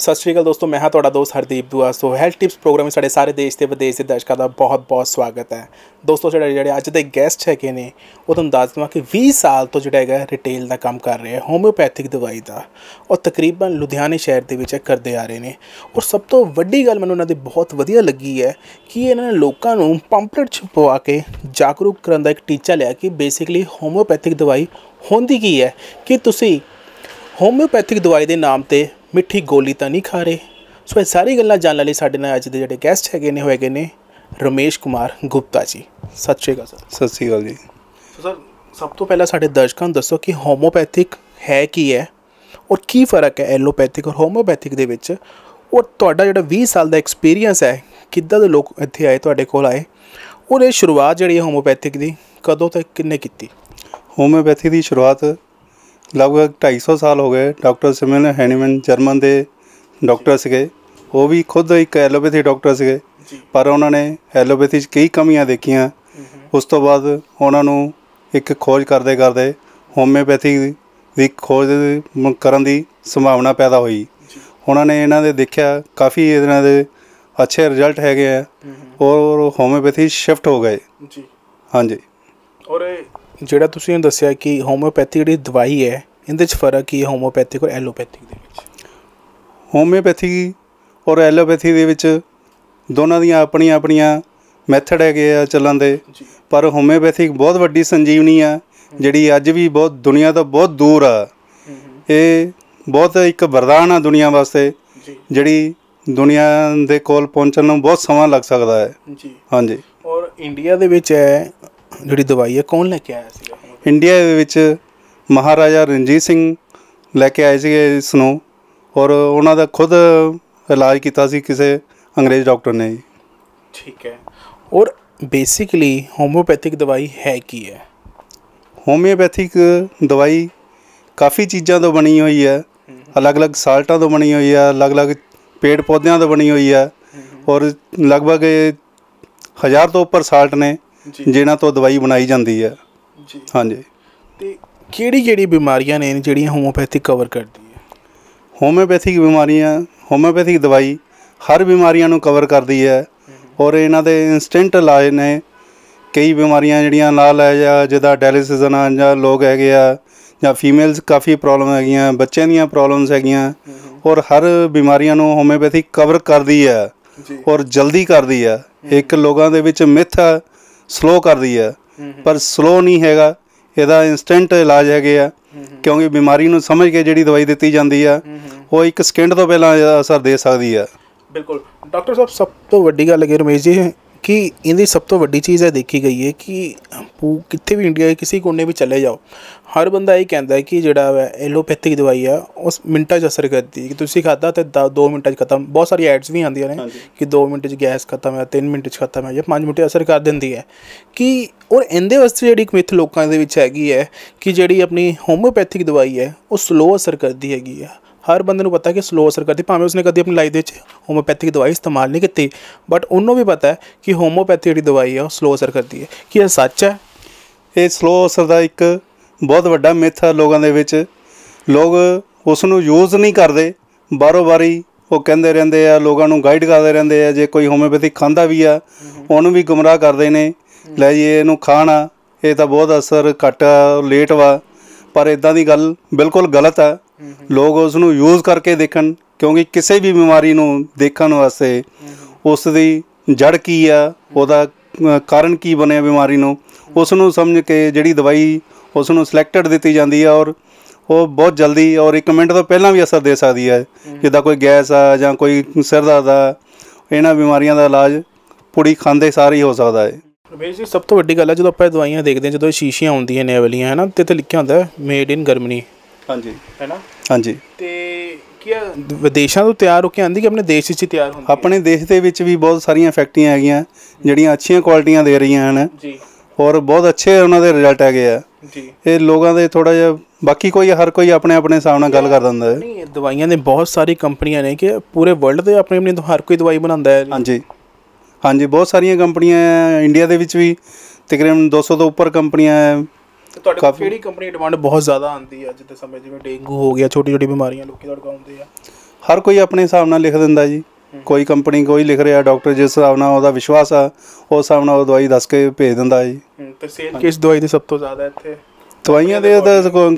ਸਤਿ ਸ਼੍ਰੀ ਅਕਾਲ ਦੋਸਤੋ ਮੈਂ ਹਾਂ ਤੁਹਾਡਾ ਦੋਸਤ ਹਰਦੀਪ ਦੁਆ ਸੋ ਹੈਲਥ ਟਿਪਸ ਪ੍ਰੋਗਰਾਮ ਵਿੱਚ ਸਾਡੇ ਸਾਰੇ ਦੇਸ਼ ਤੇ ਵਿਦੇਸ਼ ਦੇ ਦਰਸ਼ਕਾਂ ਦਾ ਬਹੁਤ-ਬਹੁਤ ਸਵਾਗਤ ਹੈ ਦੋਸਤੋ ਜਿਹੜੇ ਜਿਹੜੇ ਅੱਜ ਦੇ ਗੈਸਟ ਹੈਗੇ ਨੇ ਉਹ ਤੁਹਾਨੂੰ ਦੱਸ ਦਵਾਂ ਕਿ 20 ਸਾਲ ਤੋਂ ਜਿਹੜਾ ਹੈਗਾ ਰਿਟੇਲ ਦਾ ਕੰਮ ਕਰ ਰਿਹਾ ਹੈ ਹੋਮਿਓਪੈਥਿਕ ਦਵਾਈ ਦਾ ਔਰ ਤਕਰੀਬਨ ਲੁਧਿਆਣੇ ਸ਼ਹਿਰ ਦੇ ਵਿੱਚ ਕਰਦੇ ਆ ਰਹੇ ਨੇ ਔਰ ਸਭ ਤੋਂ ਵੱਡੀ ਗੱਲ ਮੈਨੂੰ ਉਹਨਾਂ ਦੀ ਬਹੁਤ ਵਧੀਆ ਲੱਗੀ ਹੈ ਕਿ ਇਹਨਾਂ ਨੇ ਲੋਕਾਂ ਨੂੰ ਪੰਪਲੇਟ ਛਪਵਾ ਕੇ ਜਾਗਰੂਕ ਕਰਨ ਦਾ ਇੱਕ ਟੀਚਾ ਲਿਆ ਕਿ ਬੇਸਿਕਲੀ ਹੋਮਿਓਪੈਥਿਕ ਦਵਾਈ ਹੁੰਦੀ ਕੀ ਹੈ ਕਿ ਤੁਸੀਂ ਹੋਮਿਓਪੈਥਿਕ ਦਵਾਈ ਦੇ ਨਾਮ ਤੇ ਮਿੱਠੀ ਗੋਲੀ ਤਾਂ ਨਹੀਂ ਖਾ ਰਹੇ ਸੋ ਇਹ ਸਾਰੀ ਗੱਲਾਂ ਜਾਣਨ ਲਈ ਸਾਡੇ ਨਾਲ ਅੱਜ ਦੇ ਜਿਹੜੇ ਗੈਸਟ ਹੈਗੇ ਨੇ ਹੋਏਗੇ ਨੇ ਰਮੇਸ਼ ਕੁਮਾਰ ਗੁਪਤਾ ਜੀ ਸਤਿ ਸ਼੍ਰੀ ਅਕਾਲ ਸਰ ਸਤਿ ਸ਼੍ਰੀ ਅਕਾਲ ਜੀ ਸੋ ਸਰ ਸਭ ਤੋਂ ਪਹਿਲਾਂ ਸਾਡੇ ਦਰਸ਼ਕਾਂ ਨੂੰ ਦੱਸੋ ਕਿ ਹੋਮੋਪੈਥਿਕ ਹੈ ਕੀ ਹੈ ਔਰ ਕੀ ਫਰਕ ਹੈ ਐਲੋਪੈਥਿਕ ਔਰ ਹੋਮੋਪੈਥਿਕ ਦੇ ਵਿੱਚ ਔਰ ਤੁਹਾਡਾ ਜਿਹੜਾ 20 ਸਾਲ ਦਾ ਐਕਸਪੀਰੀਅੰਸ ਹੈ ਕਿੱਦਾਂ ਦੇ ਲੋਕ ਇੱਥੇ ਆਏ ਤੁਹਾਡੇ ਕੋਲ ਆਏ ਔਰ ਇਹ ਸ਼ੁਰੂਆਤ ਜਿਹੜੀ ਹੈ ਹੋਮੋਪੈਥਿਕ ਦੀ ਕਦੋਂ ਤੱਕ ਕਿੰਨੇ ਕੀਤੀ ਹੋਮੋਪੈਥੀ ਦੀ ਸ਼ੁਰੂਆਤ ਲਗਭਗ 250 ਸਾਲ ਹੋ ਗਏ ਡਾਕਟਰ ਸਿਮਨ ਹੈਨੀਮਨ ਜਰਮਨ ਦੇ ਡਾਕਟਰ ਸੀਗੇ ਉਹ ਵੀ ਖੁਦ ਇੱਕ ਐਲੋਪੈਥੀ ਡਾਕਟਰ ਸੀਗੇ ਪਰ ਉਹਨਾਂ ਨੇ ਐਲੋਪੈਥੀ 'ਚ ਕਈ ਕਮੀਆਂ ਦੇਖੀਆਂ ਉਸ ਤੋਂ ਬਾਅਦ ਉਹਨਾਂ ਨੂੰ ਇੱਕ ਖੋਜ ਕਰਦੇ ਕਰਦੇ ਹੋਮਿਓਪੈਥੀ ਦੀ ਖੋਜ ਕਰਨ ਦੀ ਸੰਭਾਵਨਾ ਪੈਦਾ ਹੋਈ ਉਹਨਾਂ ਨੇ ਇਹਨਾਂ ਦੇ ਦੇਖਿਆ ਕਾਫੀ ਇਹਨਾਂ ਦੇ ਅੱਛੇ ਰਿਜ਼ਲਟ ਹੈਗੇ ਆ ਔਰ ਹੋਮਿਓਪੈਥੀ ਸ਼ਿਫਟ ਹੋ ਗਏ ਜੀ ਹਾਂਜੀ ਔਰ ਜਿਹੜਾ ਤੁਸੀਂ ਨੇ ਦੱਸਿਆ ਕਿ ਹੋਮਿਓਪੈਥੀ ਜਿਹੜੀ ਦਵਾਈ ਹੈ ਇਹਦੇ ਵਿੱਚ ਫਰਕ ਕੀ ਹੈ ਹੋਮਿਓਪੈਥਿਕ ਔਰ ਐਲੋਪੈਥਿਕ ਦੇ ਵਿੱਚ ਹੋਮਿਓਪੈਥੀ ਔਰ ਐਲੋਪੈਥੀ ਦੇ ਵਿੱਚ ਦੋਨਾਂ ਦੀਆਂ ਆਪਣੀਆਂ ਆਪਣੀਆਂ ਮੈਥਡ ਹੈਗੇ ਆ ਚੱਲਣ ਦੇ ਪਰ ਹੋਮਿਓਪੈਥਿਕ ਬਹੁਤ ਵੱਡੀ ਸੰਜੀਵਨੀ ਆ ਜਿਹੜੀ ਅੱਜ ਵੀ ਬਹੁਤ ਦੁਨੀਆ ਤੋਂ ਬਹੁਤ ਦੂਰ ਆ ਇਹ ਬਹੁਤ ਇੱਕ ਵਰਦਾਨ ਆ ਦੁਨੀਆ ਵਾਸਤੇ ਜਿਹੜੀ ਦੁਨੀਆ ਦੇ ਕੋਲ ਪਹੁੰਚਣ ਨੂੰ ਬਹੁਤ ਸਮਾਂ ਲੱਗ ਸਕਦਾ ਹੈ ਜੀ ਹਾਂਜੀ ਔਰ ਇੰਡੀਆ ਦੇ ਵਿੱਚ ਹੈ ਜਿਹੜੀ ਦਵਾਈ ਹੈ ਕੌਣ ਲੈ ਕੇ ਆਇਆ ਸੀਗਾ ਇੰਡੀਆ ਦੇ ਵਿੱਚ ਮਹਾਰਾਜਾ ਰਣਜੀਤ ਸਿੰਘ ਲੈ ਕੇ ਆਏ ਸੀਗੇ ਇਸ ਨੂੰ ਔਰ ਉਹਨਾਂ ਦਾ ਖੁਦ ਇਲਾਜ ਕੀਤਾ ਸੀ ਕਿਸੇ ਅੰਗਰੇਜ਼ ਡਾਕਟਰ ਨੇ ਜੀ ਠੀਕ ਹੈ ਔਰ ਬੇਸਿਕਲੀ ਹੋਮੋਪੈਥਿਕ ਦਵਾਈ ਹੈ ਕੀ ਹੈ ਹੋਮਿਓਪੈਥਿਕ ਦਵਾਈ ਕਾਫੀ ਚੀਜ਼ਾਂ ਤੋਂ ਬਣੀ ਹੋਈ ਹੈ ਅਲੱਗ-ਅਲੱਗ ਸਾਲਟਾਂ ਤੋਂ ਬਣੀ ਹੋਈ ਹੈ ਅਲੱਗ-ਅਲੱਗ ਪੇੜ ਪੌਦਿਆਂ ਤੋਂ ਬਣੀ ਹੋਈ ਹੈ ਔਰ ਲਗਭਗ ਹਜ਼ਾਰ ਤੋਂ ਉੱਪਰ ਸਾਲਟ ਨੇ ਜਿਹਨਾਂ ਤੋਂ ਦਵਾਈ ਬਣਾਈ ਜਾਂਦੀ ਹੈ ਜੀ ਹਾਂਜੀ ਤੇ ਕਿਹੜੀ ਕਿਹੜੀ ਬਿਮਾਰੀਆਂ ਨੇ ਜਿਹੜੀਆਂ ਹੋਮੋਪੈਥਿਕ ਕਵਰ ਕਰਦੀ ਹੈ ਹੋਮੋਪੈਥਿਕ ਬਿਮਾਰੀਆਂ ਹੋਮੋਪੈਥਿਕ ਦਵਾਈ ਹਰ ਬਿਮਾਰੀਆਂ ਨੂੰ ਕਵਰ ਕਰਦੀ ਹੈ ਔਰ ਇਹਨਾਂ ਦੇ ਇਨਸਟੈਂਟ ਇਲਾਜ ਨੇ ਕਈ ਬਿਮਾਰੀਆਂ ਜਿਹੜੀਆਂ ਨਾਲ ਆ ਜਾਂ ਜਿਹਦਾ ਡਾਇਲਿਸਿਸ ਨਾਲ ਜਾਂ ਲੋਕ ਹੈਗੇ ਆ ਜਾਂ ਫੀਮੇਲਸ ਕਾਫੀ ਪ੍ਰੋਬਲਮ ਹੈਗੀਆਂ ਬੱਚਿਆਂ ਦੀਆਂ ਪ੍ਰੋਬਲਮਸ ਹੈਗੀਆਂ ਔਰ ਹਰ ਬਿਮਾਰੀਆਂ ਨੂੰ ਹੋਮੋਪੈਥਿਕ ਕਵਰ ਕਰਦੀ ਹੈ ਔਰ ਜਲਦੀ ਕਰਦੀ ਹੈ ਇੱਕ ਲੋਕਾਂ ਦੇ ਵਿੱਚ ਮਿਥ ਹੈ ਸਲੋ ਕਰਦੀ ਹੈ ਪਰ ਸਲੋ ਨਹੀਂ ਹੈਗਾ ਇਹਦਾ ਇਨਸਟੈਂਟ ਇਲਾਜ ਹੈਗੇ ਆ ਕਿਉਂਕਿ ਬਿਮਾਰੀ ਨੂੰ ਸਮਝ ਕੇ ਜਿਹੜੀ ਦਵਾਈ ਦਿੱਤੀ ਜਾਂਦੀ ਆ ਉਹ ਇੱਕ ਸਕਿੰਟ ਤੋਂ ਪਹਿਲਾਂ ਅਸਰ ਦੇ ਸਕਦੀ ਆ ਬਿਲਕੁਲ ਡਾਕਟਰ ਸਾਹਿਬ ਸਭ ਤੋਂ ਵੱਡੀ ਗੱਲ ਹੈ ਰਮੇਸ਼ ਜੀ ਕਿ ਇਹਦੀ ਸਭ ਤੋਂ ਵੱਡੀ ਚੀਜ਼ ਹੈ ਦੇਖੀ ਗਈ ਹੈ ਕਿ ਕਿੱਥੇ ਵੀ ਇੰਡੀਆ ਦੇ ਕਿਸੇ ਕੋਨੇ ਵੀ ਚਲੇ ਜਾਓ ਹਰ ਬੰਦਾ ਇਹ ਕਹਿੰਦਾ ਹੈ ਕਿ ਜਿਹੜਾ ਹੈ ਐਲੋਪੈਥਿਕ ਦਵਾਈ ਆ ਉਸ ਮਿੰਟਾਂ 'ਚ ਅਸਰ ਕਰਦੀ ਹੈ ਕਿ ਤੁਸੀਂ ਖਾਦਾ ਤੇ 2 ਮਿੰਟਾਂ 'ਚ ਖਤਮ ਬਹੁਤ ਸਾਰੀ ਐਡਸ ਵੀ ਆਉਂਦੀਆਂ ਨੇ ਕਿ 2 ਮਿੰਟ 'ਚ ਗੈਸ ਖਤਮ ਹੈ 3 ਮਿੰਟ 'ਚ ਖਤਮ ਹੈ ਜਾਂ 5 ਮਿੰਟ ਅਸਰ ਕਰ ਦਿੰਦੀ ਹੈ ਕਿ ਔਰ ਇਹਦੇ ਵਾਸਤੇ ਜਿਹੜੀ ਇੱਕ ਮਿਥ ਲੋਕਾਂ ਦੇ ਵਿੱਚ ਹੈਗੀ ਹੈ ਕਿ ਜਿਹੜੀ ਆਪਣੀ ਹੋਮਿਓਪੈਥਿਕ ਦਵਾਈ ਹੈ ਉਹ ਸਲੋ ਅਸਰ ਕਰਦੀ ਹੈਗੀ ਆ ਹਰ ਬੰਦੇ ਨੂੰ ਪਤਾ ਕਿ ਸਲੋ ਅਸਰ ਕਰਦੀ ਭਾਵੇਂ ਉਸਨੇ ਕਦੀ ਆਪਣੀ ਲਾਈਫ ਦੇ ਵਿੱਚ ਹੋਮੋਪੈਥਿਕ ਦਵਾਈ ਇਸਤੇਮਾਲ ਨਹੀਂ ਕੀਤੀ ਬਟ ਉਹਨੂੰ ਵੀ ਪਤਾ ਹੈ ਕਿ ਹੋਮੋਪੈਥੀ ਜਿਹੜੀ ਦਵਾਈ ਹੈ ਉਹ ਸਲੋ ਅਸਰ ਕਰਦੀ ਹੈ ਕੀ ਇਹ ਸੱਚ ਹੈ ਇਹ ਸਲੋ ਅਸਰ ਦਾ ਇੱਕ ਬਹੁਤ ਵੱਡਾ ਮਿੱਥ ਹੈ ਲੋਕਾਂ ਦੇ ਵਿੱਚ ਲੋਕ ਉਸ ਨੂੰ ਯੂਜ਼ ਨਹੀਂ ਕਰਦੇ ਬਾਰੋ ਬਾਰੀ ਉਹ ਕਹਿੰਦੇ ਰਹਿੰਦੇ ਆ ਲੋਕਾਂ ਨੂੰ ਗਾਈਡ ਕਰਦੇ ਰਹਿੰਦੇ ਆ ਜੇ ਕੋਈ ਹੋਮੋਪੈਥੀ ਖਾਂਦਾ ਵੀ ਆ ਉਹਨੂੰ ਵੀ ਗੁੰਮਰਾਹ ਕਰਦੇ ਨੇ ਲੈ ਜੀ ਇਹਨੂੰ ਖਾਣਾ ਇਹ ਤਾਂ ਬਹੁਤ ਅਸਰ ਘਟਾ ਲੇਟ ਵਾ ਪਰ ਇਦਾਂ ਦੀ ਗੱਲ ਬਿਲਕੁਲ ਗਲਤ ਆ ਲੋਕ ਉਸ ਨੂੰ ਯੂਜ਼ ਕਰਕੇ ਦੇਖਣ ਕਿਉਂਕਿ ਕਿਸੇ ਵੀ ਬਿਮਾਰੀ ਨੂੰ ਦੇਖਣ ਵਾਸਤੇ ਉਸ ਦੀ ਜੜ ਕੀ ਆ ਉਹਦਾ ਕਾਰਨ ਕੀ ਬਣਿਆ ਬਿਮਾਰੀ ਨੂੰ ਉਸ ਨੂੰ ਸਮਝ ਕੇ ਜਿਹੜੀ ਦਵਾਈ ਉਸ ਨੂੰ ਸਿਲੈਕਟਡ ਦਿੱਤੀ ਜਾਂਦੀ ਆ ਔਰ ਉਹ ਬਹੁਤ ਜਲਦੀ ਔਰ 1 ਮਿੰਟ ਤੋਂ ਪਹਿਲਾਂ ਵੀ ਅਸਰ ਦੇ ਸਕਦੀ ਹੈ ਜਿੱਦਾਂ ਕੋਈ ਗੈਸ ਆ ਜਾਂ ਕੋਈ ਸਿਰ ਦਾ ਦਾ ਇਹਨਾਂ ਬਿਮਾਰੀਆਂ ਦਾ ਇਲਾਜ ਪੂਰੀ ਖਾਂਦੇ ਸਾਰ ਹੀ ਹੋ ਸਕਦਾ ਹੈ ਰਮੇਸ਼ ਜੀ ਸਭ ਤੋਂ ਵੱਡੀ ਗੱਲ ਹੈ ਜਦੋਂ ਆਪਾਂ ਦਵਾਈਆਂ ਦੇਖਦੇ ਹਾਂ ਜਦੋਂ ਸ਼ੀਸ਼ੀਆਂ ਹੁੰਦੀਆਂ ਨੇ ਅਵਲੀਆਂ ਹੈ ਨਾ ਤੇ ਤੇ ਲਿਖਿਆ ਹੁੰਦਾ ਮੇਡ ਇਨ ਗਰਮਨੀ ਹਾਂਜੀ ਹੈਨਾ ਹਾਂਜੀ ਤੇ ਕੀ ਆ ਵਿਦੇਸ਼ਾਂ ਤੋਂ ਤਿਆਰ ਹੋ ਕੇ ਆਂਦੀ ਕਿ ਆਪਣੇ ਦੇਸ਼ ਵਿੱਚ ਹੀ ਤਿਆਰ ਹੁੰਦੀ ਆਪਣੇ ਦੇਸ਼ ਦੇ ਵਿੱਚ ਵੀ ਬਹੁਤ ਸਾਰੀਆਂ ਫੈਕਟਰੀਆਂ ਹੈਗੀਆਂ ਜਿਹੜੀਆਂ ਅੱਛੀਆਂ ਕੁਆਲਿਟੀਆਂ ਦੇ ਰਹੀਆਂ ਹਨ ਜੀ ਔਰ ਬਹੁਤ ਅੱਛੇ ਉਹਨਾਂ ਦੇ ਰਿਜ਼ਲਟ ਆ ਗਏ ਆ ਜੀ ਇਹ ਲੋਕਾਂ ਦੇ ਥੋੜਾ ਜਿਹਾ ਬਾਕੀ ਕੋਈ ਹਰ ਕੋਈ ਆਪਣੇ ਆਪਣੇ ਹਿਸਾਬ ਨਾਲ ਗੱਲ ਕਰ ਦਿੰਦਾ ਹੈ ਨਹੀਂ ਦਵਾਈਆਂ ਦੇ ਬਹੁਤ ਸਾਰੀ ਕੰਪਨੀਆਂ ਨੇ ਕਿ ਪੂਰੇ ਵਰਲਡ ਦੇ ਆਪਣੇ ਆਪਣੇ ਹਰ ਕੋਈ ਦਵਾਈ ਬਣਾਉਂਦਾ ਹੈ ਹਾਂਜੀ ਹਾਂਜੀ ਬਹੁਤ ਸਾਰੀਆਂ ਕੰਪਨੀਆਂ ਇੰਡੀਆ ਦੇ ਵਿੱਚ ਵੀ ਤਕਰੀਬਨ 200 ਤੋਂ ਉੱਪਰ ਕੰਪਨੀਆਂ ਹੈ ਤੇ ਤੁਹਾਡੇ ਕੋਲ ਕਿਹੜੀ ਕੰਪਨੀ ਦੀ ਡਿਮਾਂਡ ਬਹੁਤ ਜ਼ਿਆਦਾ ਆਂਦੀ ਹੈ ਅੱਜ ਦੇ ਸਮੇਂ ਜਿਵੇਂ ਡੇਂਗੂ ਹੋ ਗਿਆ ਛੋਟੀ ਛੋਟੀ ਬਿਮਾਰੀਆਂ ਲੋਕੀ ਤੁਹਾਡੇ ਕੋਲ ਆਉਂਦੇ ਆ ਹਰ ਕੋਈ ਆਪਣੇ ਹਿਸਾਬ ਨਾਲ ਲਿਖ ਦਿੰਦਾ ਜੀ ਕੋਈ ਕੰਪਨੀ ਕੋਈ ਲਿਖ ਰਿਹਾ ਡਾਕਟਰ ਜਿਸ ਹਿਸਾਬ ਨਾਲ ਉਹਦਾ ਵਿਸ਼ਵਾਸ ਆ ਉਸ ਹਿਸਾਬ ਨਾਲ ਉਹ ਦਵਾਈ ਦੱਸ ਕੇ ਭੇਜ ਦਿੰਦਾ ਜੀ ਤੇ ਸੇਲ ਕਿਸ ਦਵਾਈ ਦੀ ਸਭ ਤੋਂ ਜ਼ਿਆਦਾ ਇੱਥੇ ਦਵਾਈਆਂ ਦੇ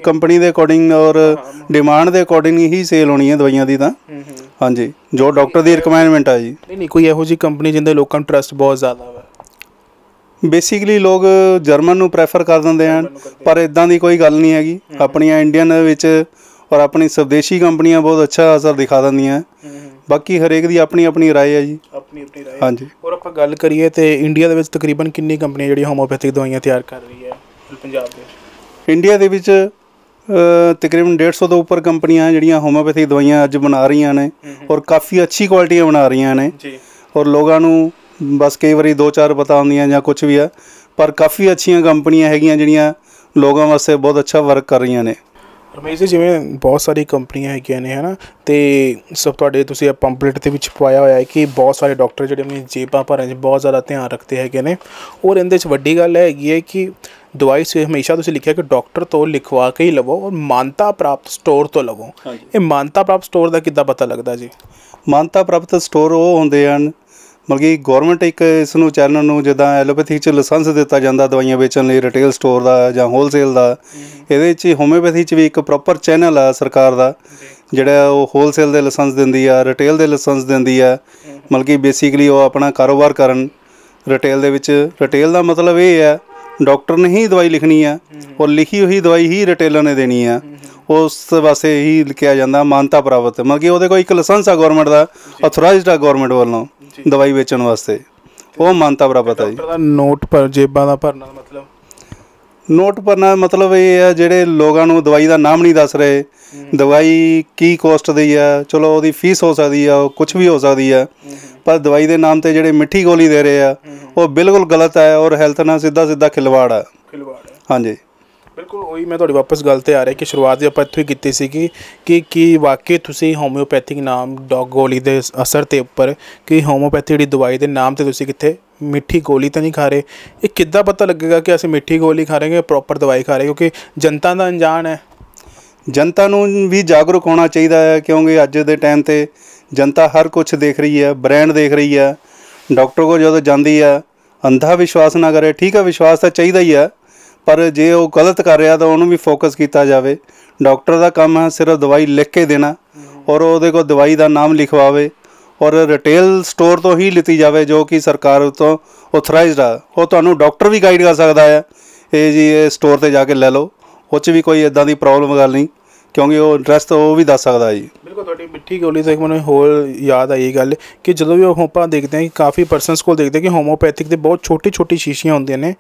ਕੰਪਨੀ ਦੇ ਅਕੋਰਡਿੰਗ ਔਰ ਡਿਮਾਂਡ ਦੇ ਅਕੋਰਡਿੰਗ ਹੀ ਸੇਲ ਹੋਣੀ ਹੈ ਦਵਾਈਆਂ ਦੀ ਤਾਂ ਹਾਂਜੀ ਜੋ ਡਾਕਟਰ ਦੀ ਰਿਕਮੈਂਡਮੈਂਟ ਆ ਜੀ ਨਹੀਂ ਨਹੀਂ ਕੋਈ ਇਹੋ ਜੀ ਕੰਪਨੀ ਜਿੰਦੇ ਲੋਕਾਂ ਨੂੰ ਟਰਸਟ ਬਹੁਤ ਜ਼ਿਆਦਾ ਹੈ ਬੇਸਿਕਲੀ ਲੋਕ ਜਰਮਨ ਨੂੰ ਪ੍ਰੈਫਰ ਕਰ ਦਿੰਦੇ ਹਨ ਪਰ ਇਦਾਂ ਦੀ ਕੋਈ ਗੱਲ ਨਹੀਂ ਹੈਗੀ ਆਪਣੀਆਂ ਇੰਡੀਅਨ ਵਿੱਚ ਔਰ ਆਪਣੀ ਸਵਦੇਸ਼ੀ ਕੰਪਨੀਆਂ ਬਹੁਤ ਅੱਛਾ ਅਸਰ ਦਿਖਾ ਦਿੰਦੀਆਂ ਬਾਕੀ ਹਰੇਕ ਦੀ ਆਪਣੀ ਆਪਣੀ رائے ਹੈ ਜੀ ਆਪਣੀ ਆਪਣੀ رائے ਹਾਂਜੀ ਔਰ ਆਪਾਂ ਗੱਲ ਕਰੀਏ ਤੇ ਇੰਡੀਆ ਦੇ ਵਿੱਚ ਤਕਰੀਬਨ ਕਿੰਨੀ ਕੰਪਨੀਆਂ ਜਿਹੜੀਆਂ ਹੋਮੋਪੈਥਿਕ ਦਵਾਈਆਂ ਤਿਆਰ ਕਰ ਰਹੀ ਹੈ ਪੰਜਾਬ ਦੇ ਵਿੱਚ ਇੰਡੀਆ ਦੇ ਵਿੱਚ ਤਕਰੀਬਨ 150 ਤੋਂ ਉੱਪਰ ਕੰਪਨੀਆਂ ਜਿਹੜੀਆਂ ਹੋਮੋਪੈਥਿਕ ਦਵਾਈਆਂ ਅੱਜ ਬਣਾ ਰਹੀਆਂ ਨੇ ਔਰ ਕਾਫੀ ਅੱਛੀ ਕੁਆਲਿਟੀਆਂ ਬਣਾ ਰਹੀਆਂ ਨੇ ਜੀ ਔਰ ਲੋਕਾਂ ਨੂੰ ਬਸ ਕਈ ਵਾਰੀ 2-4 ਪਤਾ ਆਉਂਦੀਆਂ ਜਾਂ ਕੁਝ ਵੀ ਆ ਪਰ ਕਾਫੀ ਅੱਛੀਆਂ ਕੰਪਨੀਆਂ ਹੈਗੀਆਂ ਜਿਹੜੀਆਂ ਲੋਕਾਂ ਵਾਸਤੇ ਬਹੁਤ ਅੱਛਾ ਵਰਕ ਕਰ ਰਹੀਆਂ ਨੇ ਰਮੇਸ਼ ਜੀ ਜਿਵੇਂ ਬਹੁਤ ਸਾਰੀ ਕੰਪਨੀਆਂ ਹੈਗੀਆਂ ਨੇ ਹਨਾ ਤੇ ਸਭ ਤੁਹਾਡੇ ਤੁਸੀਂ ਪੰਪਲੇਟ ਦੇ ਵਿੱਚ ਪਾਇਆ ਹੋਇਆ ਹੈ ਕਿ ਬਹੁਤ ਸਾਰੇ ਡਾਕਟਰ ਜਿਹੜੇ ਆਪਣੀ ਜੇਬਾਂ ਭਰਨ 'ਚ ਬਹੁਤ ਜ਼ਿਆਦਾ ਧਿਆਨ ਰੱਖਦੇ ਹੈਗੇ ਨੇ ਔਰ ਇਹਦੇ 'ਚ ਵੱਡੀ ਗੱਲ ਹੈਗੀ ਹੈ ਕਿ ਦਵਾਈ ਸੇ ਹਮੇਸ਼ਾ ਤੁਸੀਂ ਲਿਖਿਆ ਕਿ ਡਾਕਟਰ ਤੋਂ ਲਿਖਵਾ ਕੇ ਹੀ ਲਵੋ ਔਰ ਮਾਨਤਾ ਪ੍ਰਾਪਤ ਸਟੋਰ ਤੋਂ ਲਵੋ ਇਹ ਮਾਨਤਾ ਪ੍ਰਾਪਤ ਸਟੋਰ ਦਾ ਕਿੱਦਾਂ ਪਤਾ ਲੱਗਦਾ ਜੀ ਮਾਨਤਾ ਪ੍ਰਾਪਤ ਸਟੋਰ ਉਹ ਹੁੰਦੇ ਹਨ ਮਤਲਬ ਕਿ ਗਵਰਨਮੈਂਟ ਇੱਕ ਇਸ ਨੂੰ ਚੈਨਲ ਨੂੰ ਜਿੱਦਾਂ ਐਲੋਪੈਥੀ ਚ ਲਾਇਸੈਂਸ ਦਿੱਤਾ ਜਾਂਦਾ ਦਵਾਈਆਂ ਵੇਚਣ ਲਈ ਰਿਟੇਲ ਸਟੋਰ ਦਾ ਜਾਂ ਹੋਲਸੇਲ ਦਾ ਇਹਦੇ ਵਿੱਚ ਹੋਮਿਓਪੈਥੀ ਚ ਵੀ ਇੱਕ ਪ੍ਰੋਪਰ ਚੈਨਲ ਆ ਸਰਕਾਰ ਦਾ ਜਿਹੜਾ ਉਹ ਹੋਲਸੇਲ ਦੇ ਲਾਇਸੈਂਸ ਦਿੰਦੀ ਆ ਰਿਟੇਲ ਦੇ ਲਾਇਸੈਂਸ ਦਿੰਦੀ ਆ ਮਤਲਬ ਕਿ ਬੇਸਿਕਲੀ ਉਹ ਆਪਣਾ ਕਾਰੋਬਾਰ ਕਰਨ ਰਿਟੇਲ ਦੇ ਵਿੱਚ ਰਿਟੇਲ ਦਾ ਮਤਲਬ ਇਹ ਆ ਡਾਕਟਰ ਨੇ ਹੀ ਦਵਾਈ ਲਿਖਣੀ ਆ ਔਰ ਲਿਖੀ ਹੋਈ ਦਵਾਈ ਹੀ ਰਿਟੇਲਰ ਨੇ ਦੇਣੀ ਆ ਉਸ ਵਾਸਤੇ ਹੀ ਲਿਖਿਆ ਜਾਂਦਾ ਮਾਨਤਾ ਪ੍ਰਾਪਤ ਮਤਲਬ ਕਿ ਉਹਦੇ ਕੋਲ ਇੱਕ ਲਾਇਸੈਂਸ ਆ ਗਵਰਨਮੈਂਟ ਦਾ ਅਥੋਰਾਈਜ਼ਡ ਆ ਗਵਰਨਮੈਂਟ ਵੱਲੋਂ ਦਵਾਈ ਵੇਚਣ ਵਾਸਤੇ ਉਹ ਮੰਨਤਾ ਪ੍ਰਾਪਤ ਹੈ ਜੀ ਦਾ ਨੋਟ ਪਰ ਜੇਬਾਂ ਦਾ ਭਰਨਾ ਦਾ ਮਤਲਬ ਨੋਟ ਭਰਨਾ ਮਤਲਬ ਇਹ ਹੈ ਜਿਹੜੇ ਲੋਕਾਂ ਨੂੰ ਦਵਾਈ ਦਾ ਨਾਮ ਨਹੀਂ ਦੱਸ ਰਹੇ ਦਵਾਈ ਕੀ ਕੋਸਟ ਦੀ ਆ ਚਲੋ ਉਹਦੀ ਫੀਸ ਹੋ ਸਕਦੀ ਆ ਉਹ ਕੁਝ ਵੀ ਹੋ ਸਕਦੀ ਆ ਪਰ ਦਵਾਈ ਦੇ ਨਾਮ ਤੇ ਜਿਹੜੇ ਮਿੱਠੀ ਗੋਲੀ ਦੇ ਰਹੇ ਆ ਉਹ ਬਿਲਕੁਲ ਗਲਤ ਹੈ ਔਰ ਹੈਲਥ ਨਾਲ ਸਿੱਧਾ ਸਿੱਧਾ ਖਿਲਵਾੜ ਆ ਖਿਲਵਾੜ ਹਾਂਜੀ ਬਿਲਕੁਲ ਉਹੀ ਮੈਂ ਤੁਹਾਡੀ ਵਾਪਸ ਗੱਲ ਤੇ ਆ ਰਿਹਾ ਕਿ ਸ਼ੁਰੂਆਤ ਦੀ ਆਪਾਂ ਇੱਥੇ ਹੀ ਕੀਤੀ ਸੀ ਕਿ ਕਿ ਕੀ ਵਾਕਈ ਤੁਸੀਂ ਹੋਮਿਓਪੈਥਿਕ ਨਾਮ ਡੌਗ ਗੋਲੀ ਦੇ ਅਸਰ ਤੇ ਉੱਪਰ ਕਿ ਹੋਮਿਓਪੈਥੀ ਜਿਹੜੀ ਦਵਾਈ ਦੇ ਨਾਮ ਤੇ ਤੁਸੀਂ ਕਿੱਥੇ ਮਿੱਠੀ ਗੋਲੀ ਤਾਂ ਨਹੀਂ ਖਾ ਰਹੇ ਇਹ ਕਿੱਦਾਂ ਪਤਾ ਲੱਗੇਗਾ ਕਿ ਅਸੀਂ ਮਿੱਠੀ ਗੋਲੀ ਖਾ ਰਹੇ ਹਾਂ ਪ੍ਰੋਪਰ ਦਵਾਈ ਖਾ ਰਹੇ ਕਿਉਂਕਿ ਜਨਤਾ ਦਾ ਅਣਜਾਣ ਹੈ ਜਨਤਾ ਨੂੰ ਵੀ ਜਾਗਰੂਕ ਹੋਣਾ ਚਾਹੀਦਾ ਹੈ ਕਿਉਂਕਿ ਅੱਜ ਦੇ ਟਾਈਮ ਤੇ ਜਨਤਾ ਹਰ ਕੁਝ ਦੇਖ ਰਹੀ ਹੈ ਬ੍ਰਾਂਡ ਦੇਖ ਰਹੀ ਹੈ ਡਾਕਟਰ ਕੋਲ ਜਦੋਂ ਜਾਂਦੀ ਹੈ ਅੰਧਾ ਵਿਸ਼ਵਾਸ ਨਾ ਕਰੇ ਠੀਕ ਹੈ ਵਿਸ਼ਵਾਸ ਤਾਂ ਚਾਹੀਦਾ ਹੀ ਹੈ ਪਰ ਜੇ ਉਹ ਗਲਤ ਕਰ ਰਿਹਾ ਤਾਂ ਉਹਨੂੰ ਵੀ ਫੋਕਸ ਕੀਤਾ ਜਾਵੇ ਡਾਕਟਰ ਦਾ ਕੰਮ ਹੈ ਸਿਰਫ ਦਵਾਈ ਲਿਖ ਕੇ ਦੇਣਾ ਔਰ ਉਹਦੇ ਕੋਲ ਦਵਾਈ ਦਾ ਨਾਮ ਲਿਖਵਾਵੇ ਔਰ ਰਿਟੇਲ ਸਟੋਰ ਤੋਂ ਹੀ ਲਿੱਤੀ ਜਾਵੇ ਜੋ ਕਿ ਸਰਕਾਰ ਤੋਂ ਆਥੋਰਾਈਜ਼ਡ ਆ ਉਹ ਤੁਹਾਨੂੰ ਡਾਕਟਰ ਵੀ ਗਾਈਡ ਕਰ ਸਕਦਾ ਹੈ ਇਹ ਜੀ ਇਹ ਸਟੋਰ ਤੇ ਜਾ ਕੇ ਲੈ ਲਓ ਉੱਚ ਵੀ ਕੋਈ ਇਦਾਂ ਦੀ ਪ੍ਰੋਬਲਮ ਗੱਲ ਨਹੀਂ ਕਿਉਂਕਿ ਉਹ ਇੰਟਰਸਟ ਉਹ ਵੀ ਦੱਸ ਸਕਦਾ ਜੀ ਬਿਲਕੁਲ ਤੁਹਾਡੀ ਮਿੱਠੀ ਗੋਲੀ ਤੋਂ ਇੱਕ ਮੈਨੂੰ ਹੋਰ ਯਾਦ ਆਈ ਗੱਲ ਕਿ ਜਦੋਂ ਵੀ ਆਪਾਂ ਦੇਖਦੇ ਹਾਂ ਕਿ ਕਾਫੀ ਪਰਸਨਸ ਕੋਲ ਦੇਖਦੇ ਕਿ ਹੋਮੋਪੈਥਿਕ ਦੇ ਬਹੁਤ ਛੋਟੀ ਛੋਟੀ ਸ਼ੀਸ਼ੀਆਂ ਹੁੰਦੀਆਂ ਨੇ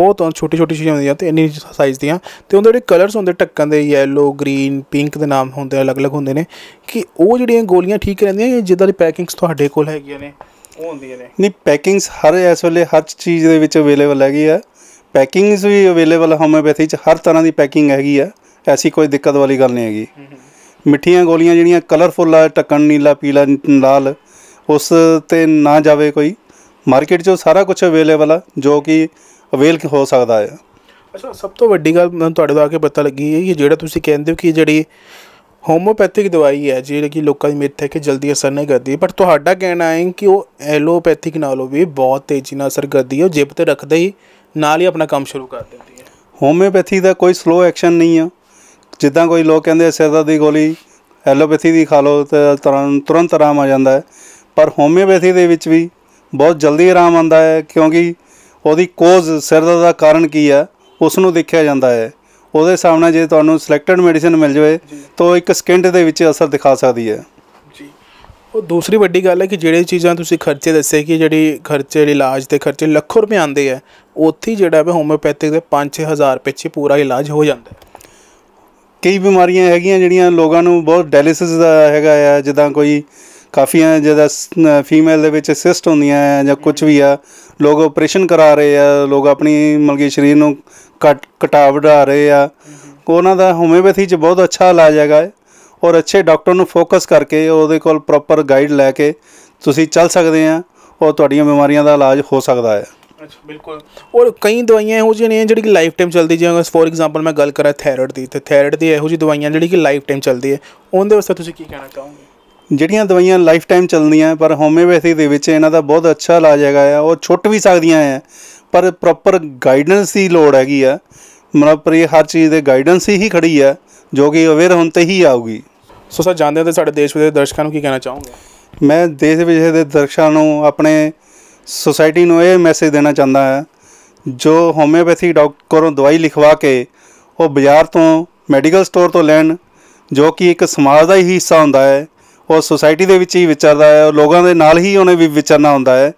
ਬਹੁਤ ਛੋਟੀ ਛੋਟੀ ਸ਼ੀਸ਼ੀਆਂ ਹੁੰਦੀਆਂ ਤੇ ਇੰਨੀ ਸਾਈਜ਼ ਦੀਆਂ ਤੇ ਉਹਦੇ ਜਿਹੜੇ ਕਲਰਸ ਹੁੰਦੇ ਟੱਕਣ ਦੇ ਯੈਲੋ ਗ੍ਰੀਨ ਪਿੰਕ ਦੇ ਨਾਮ ਹੁੰਦੇ ਅਲੱਗ-ਅਲੱਗ ਹੁੰਦੇ ਨੇ ਕਿ ਉਹ ਜਿਹੜੀਆਂ ਗੋਲੀਆਂ ਠੀਕ ਰਹਿੰਦੀਆਂ ਜਿੱਦਾਂ ਦੀ ਪੈਕਿੰਗਸ ਤੁਹਾਡੇ ਕੋਲ ਹੈਗੀਆਂ ਨੇ ਉਹ ਹੁੰਦੀਆਂ ਨੇ ਨਹੀਂ ਪੈਕਿੰਗਸ ਹਰ ਇਸ ਵੇਲੇ ਹਰ ਚੀਜ਼ ਦੇ ਵਿੱਚ ਅਵੇਲੇਬਲ ਹੈਗੀ ਆ ਪੈਕਿੰਗਸ ਵੀ ਅਵੇਲੇਬਲ ਹੋਮੋਪੈਥੀ ਚ ਹਰ ਤਰ੍ਹਾਂ ਦੀ ਪੈਕਿੰਗ ਹੈਗੀ ਆ ਐਸੀ ਕੋਈ ਦਿੱਕਤ ਵਾਲੀ ਗੱਲ ਨਹੀਂ ਹੈਗੀ ਮਿੱਠੀਆਂ ਗੋਲੀਆਂ ਜਿਹੜੀਆਂ ਕਲਰਫੁੱਲ ਆ ਟੱਕਣ ਨੀਲਾ ਪੀਲਾ ਲਾਲ ਉਸ ਤੇ ਨਾ ਜਾਵੇ ਕੋਈ ਮਾਰਕੀਟ 'ਚ ਸਾਰਾ ਕੁਝ ਅਵੇਲੇਬਲ ਆ ਜੋ ਕਿ ਅਵੇਲ ਹੋ ਸਕਦਾ ਹੈ ਅੱਛਾ ਸਭ ਤੋਂ ਵੱਡੀ ਗੱਲ ਮੈਨੂੰ ਤੁਹਾਡੇ ਤੋਂ ਆ ਕੇ ਪਤਾ ਲੱਗੀ ਹੈ ਕਿ ਜਿਹੜਾ ਤੁਸੀਂ ਕਹਿੰਦੇ ਹੋ ਕਿ ਜਿਹੜੀ ਹੋਮੋਪੈਥਿਕ ਦਵਾਈ ਹੈ ਜਿਹੜੀ ਕਿ ਲੋਕਾਂ ਦੀ ਮਿੱਥ ਹੈ ਕਿ ਜਲਦੀ ਅਸਰ ਨਹੀਂ ਕਰਦੀ ਪਰ ਤੁਹਾਡਾ ਕਹਿਣਾ ਹੈ ਕਿ ਉਹ ਐਲੋਪੈਥਿਕ ਨਾਲੋਂ ਵੀ ਬਹੁਤ ਤੇਜ਼ੀ ਨਾਲ ਅਸਰ ਕਰਦੀ ਹੈ ਉਹ ਜਿਬ ਤੇ ਰੱਖਦੇ ਹੀ ਨਾਲ ਹੀ ਆਪਣਾ ਕੰਮ ਸ਼ੁਰੂ ਕਰ ਦਿੰਦੀ ਹੈ ਹੋਮੋਪੈਥੀ ਦਾ ਕੋਈ ਸਲੋ ਐਕਸ਼ਨ ਨਹੀਂ ਆ ਜਿੱਦਾਂ ਕੋਈ ਲੋਕ ਕਹਿੰਦੇ ਸਿਰ ਦਰਦ ਦੀ ਗੋਲੀ ਐਲੋਪੈਥੀ ਦੀ ਖਾ ਲਓ ਤੇ ਤੁਰੰਤ ਆਰਾਮ ਆ ਜਾਂਦਾ ਹੈ ਪਰ ਹੋਮਿਓਪੈਥੀ ਦੇ ਵਿੱਚ ਵੀ ਬਹੁਤ ਜਲਦੀ ਆਰਾਮ ਆਉਂਦਾ ਹੈ ਕਿਉਂਕਿ ਉਹਦੀ ਕੋਜ਼ ਸਿਰ ਦਰਦ ਦਾ ਕਾਰਨ ਕੀ ਹੈ ਉਸ ਨੂੰ ਦੇਖਿਆ ਜਾਂਦਾ ਹੈ ਉਹਦੇ ਸਾਹਮਣੇ ਜੇ ਤੁਹਾਨੂੰ ਸਿਲੈਕਟਡ ਮੈਡੀਸਿਨ ਮਿਲ ਜਾਵੇ ਤਾਂ ਇੱਕ ਸਕਿੰਟ ਦੇ ਵਿੱਚ ਅਸਰ ਦਿਖਾ ਸਕਦੀ ਹੈ ਉਹ ਦੂਸਰੀ ਵੱਡੀ ਗੱਲ ਹੈ ਕਿ ਜਿਹੜੇ ਚੀਜ਼ਾਂ ਤੁਸੀਂ ਖਰਚੇ ਦੱਸੇ ਕਿ ਜਿਹੜੀ ਖਰਚੇ ਇਲਾਜ ਤੇ ਖਰਚੇ ਲੱਖ ਰੁਪਏ ਆਉਂਦੇ ਆ ਉੱਥੇ ਜਿਹੜਾ ਹੈ ਹੋਮਿਓਪੈਥਿਕ ਦੇ 5 ਰੁਪਏ ਪਿੱਛੇ ਪੂਰਾ ਇਲਾਜ ਹੋ ਜਾਂਦਾ ਹੈ ਕਈ ਬਿਮਾਰੀਆਂ ਹੈਗੀਆਂ ਜਿਹੜੀਆਂ ਲੋਕਾਂ ਨੂੰ ਬਹੁਤ ਡਾਇਲਿਸਿਸ ਦਾ ਹੈਗਾ ਆ ਜਿੱਦਾਂ ਕੋਈ ਕਾਫੀਆਂ ਜਿਹਦਾ ਫੀਮੇਲ ਦੇ ਵਿੱਚ ਸਿਸਟ ਹੁੰਦੀਆਂ ਆ ਜਾਂ ਕੁਝ ਵੀ ਆ ਲੋਕ ਆਪਰੇਸ਼ਨ ਕਰਾ ਰਹੇ ਆ ਲੋਕ ਆਪਣੀ ਮਲਕੀ ਸਰੀਰ ਨੂੰ ਕਟ ਕਟਾ ਵਧਾ ਰਹੇ ਆ ਉਹਨਾਂ ਦਾ ਹੋਮਿਓਪੈਥੀ 'ਚ ਬਹੁਤ ਅੱਛਾ ਇਲਾਜ ਹੈਗਾ ਔਰ ਅੱਛੇ ਡਾਕਟਰ ਨੂੰ ਫੋਕਸ ਕਰਕੇ ਉਹਦੇ ਕੋਲ ਪ੍ਰੋਪਰ ਗਾਈਡ ਲੈ ਕੇ ਤੁਸੀਂ ਚੱਲ ਸਕਦੇ ਆ ਔਰ ਤੁਹਾਡੀਆਂ ਬਿਮਾਰੀਆਂ ਦਾ ਇਲਾਜ ਹੋ ਸਕਦਾ ਹੈ ਅੱਛਾ ਬਿਲਕੁਲ ਔਰ ਕਈ ਦਵਾਈਆਂ ਇਹੋ ਜਿਹੀਆਂ ਨੇ ਜਿਹੜੀ ਕਿ ਲਾਈਫ ਟਾਈਮ ਚੱਲਦੀ ਜਿਵੇਂ ਫੋਰ ਐਗਜ਼ਾਮਪਲ ਮੈਂ ਗੱਲ ਕਰਾਂ ਥਾਇਰਾਇਡ ਦੀ ਤੇ ਥਾਇਰਾਇਡ ਦੀ ਇਹੋ ਜਿਹੀ ਦਵਾਈਆਂ ਜਿਹੜੀ ਕਿ ਲਾਈਫ ਟਾਈਮ ਚੱਲਦੀ ਹੈ ਉਹਦੇ ਵਾਸਤੇ ਤੁਸੀਂ ਕੀ ਕਹਿਣਾ ਚਾਹੋਗੇ ਜਿਹੜੀਆਂ ਦਵਾਈਆਂ ਲਾਈਫ ਟਾਈਮ ਚੱਲਦੀਆਂ ਪਰ ਹੋਮਿਓਪੈਥੀ ਦੇ ਵਿੱਚ ਇਹਨਾਂ ਦਾ ਬਹੁਤ ਅੱਛਾ ਇਲਾਜ ਹੈਗਾ ਆ ਉਹ ਛੁੱਟ ਵੀ ਸਕਦੀਆਂ ਆ ਪਰ ਪ੍ਰੋਪਰ ਗਾਈਡੈਂਸ ਦੀ ਲੋੜ ਹੈਗੀ ਆ ਮਤਲਬ ਇਹ ਹਰ ਚੀਜ਼ ਦੇ ਗਾਈਡੈਂਸ ਹੀ ਖੜੀ ਆ ਜੋ ਕਿ ਅਵੇਅਰ ਹੋਣ ਤੇ ਹੀ ਆਊਗੀ ਸੋ ਸਰ ਜਾਣਦੇ ਹੋ ਤੇ ਸਾਡੇ ਦੇਸ਼ ਦੇ ਦਰਸ਼ਕਾਂ ਨੂੰ ਕੀ ਕਹਿਣਾ ਚਾਹੋਗੇ ਮੈਂ ਦੇਸ਼ ਵਿਦੇਸ਼ ਦੇ ਦਰਸ਼ਕਾਂ ਨੂੰ ਆਪਣੇ ਸੋਸਾਇਟੀ ਨੂੰ ਇਹ ਮੈਸੇਜ ਦੇਣਾ ਚਾਹੁੰਦਾ ਹਾਂ ਜੋ ਹੋਮਿਓਪੈਥੀ ਡਾਕਟਰੋਂ ਦਵਾਈ ਲਿਖਵਾ ਕੇ ਉਹ ਬਾਜ਼ਾਰ ਤੋਂ ਮੈਡੀਕਲ ਸਟੋਰ ਤੋਂ ਲੈਣ ਜੋ ਕਿ ਇੱਕ ਸਮਾਜ ਦਾ ਹੀ ਹਿੱਸਾ ਹੁੰਦਾ ਹੈ ਉਹ ਸੋਸਾਇਟੀ ਦੇ ਵਿੱਚ ਹੀ ਵਿਚਰਦਾ ਹੈ ਉਹ ਲੋਕਾਂ ਦੇ ਨਾਲ ਹੀ ਉਹਨੇ ਵੀ ਵਿਚਰਨਾ ਹੁੰਦਾ ਹੈ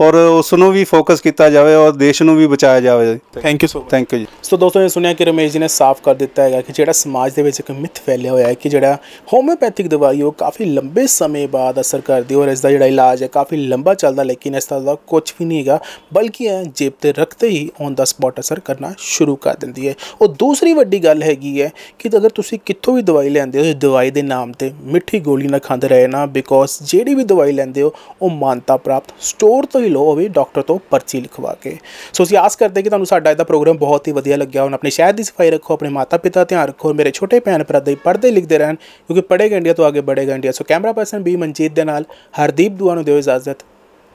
ਔਰ ਉਸ ਨੂੰ ਵੀ ਫੋਕਸ ਕੀਤਾ ਜਾਵੇ ਔਰ ਦੇਸ਼ ਨੂੰ ਵੀ ਬਚਾਇਆ ਜਾਵੇ thank you so thank you ji so ਦੋਸਤੋ ਇਹ ਸੁਣਿਆ ਕਿ ਰਮੇਸ਼ ਜੀ ਨੇ ਸਾਫ਼ ਕਰ ਦਿੱਤਾ ਹੈਗਾ ਕਿ ਜਿਹੜਾ ਸਮਾਜ ਦੇ ਵਿੱਚ ਇੱਕ ਮਿਥ ਫੈਲਿਆ ਹੋਇਆ ਹੈ ਕਿ ਜਿਹੜਾ ਹੋਮਿਓਪੈਥਿਕ ਦਵਾਈ ਉਹ ਕਾਫੀ ਲੰਬੇ ਸਮੇਂ ਬਾਅਦ ਅਸਰ ਕਰਦੀ ਔਰ ਇਸ ਦਾ ਜਿਹੜਾ ਇਲਾਜ ਹੈ ਕਾਫੀ ਲੰਬਾ ਚੱਲਦਾ ਲੇਕਿਨ ਇਸ ਦਾ ਕੁਝ ਵੀ ਨਹੀਂ ਹੈਗਾ ਬਲਕਿ ਇਹ ਜੇਬ ਤੇ ਰੱਖਦੇ ਹੀ ਔਨ ਦਾ ਸਪੌਟ ਅਸਰ ਕਰਨਾ ਸ਼ੁਰੂ ਕਰ ਦਿੰਦੀ ਹੈ ਉਹ ਦੂਸਰੀ ਵੱਡੀ ਗੱਲ ਹੈਗੀ ਹੈ ਕਿ ਅਗਰ ਤੁਸੀਂ ਕਿੱਥੋਂ ਵੀ ਦਵਾਈ ਲੈਂਦੇ ਹੋ ਦਵਾਈ ਦੇ ਨਾਮ ਤੇ ਮਿੱਠੀ ਗੋਲੀ ਨਾ ਖਾਂਦੇ ਰਹੇ ਨਾ ਬਿਕੋਜ਼ ਜਿਹੜੀ ਵੀ ਦਵਾਈ ਲੈਂਦੇ ਹੋ ਉਹ ਮਾਨਤਾ ਪ੍ਰਾਪਤ ਸਟੋਰ ਤੋਂ ਹੀ ਲੋ ਹੋਵੇ ਵੀ ਡਾਕਟਰ ਤੋਂ ਪਰਚੀ ਲਿਖਵਾ ਕੇ ਸੋ ਅਸੀਂ ਆਸ ਕਰਦੇ ਕਿ ਤੁਹਾਨੂੰ ਸਾਡਾ ਇਹਦਾ ਪ੍ਰੋਗਰਾਮ ਬਹੁਤ ਹੀ ਵਧੀਆ ਲੱਗਿਆ ਹੋਣਾ ਆਪਣੇ ਸ਼ਹਿਰ ਦੀ ਸਫਾਈ ਰੱਖੋ ਆਪਣੇ ਮਾਤਾ ਪਿਤਾ ਧਿਆਨ ਰੱਖੋ ਮੇਰੇ ਛੋਟੇ ਭੈਣ ਭਰਾ ਦੇ ਪੜ੍ਹਦੇ ਲਿਖਦੇ ਰਹਿਣ ਕਿਉਂਕਿ ਪੜ੍ਹੇਗਾ ਇੰਡੀਆ ਤੋਂ ਅੱਗੇ ਬੜੇਗਾ ਇੰਡੀਆ ਸੋ ਕੈਮਰਾ ਪਰਸਨ ਬੀ ਮਨਜੀਤ ਦੇ ਨਾਲ ਹਰਦੀਪ ਦੁਆ ਨੂੰ ਦਿਓ ਇਜਾਜ਼ਤ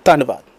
ਧੰਨਵਾਦ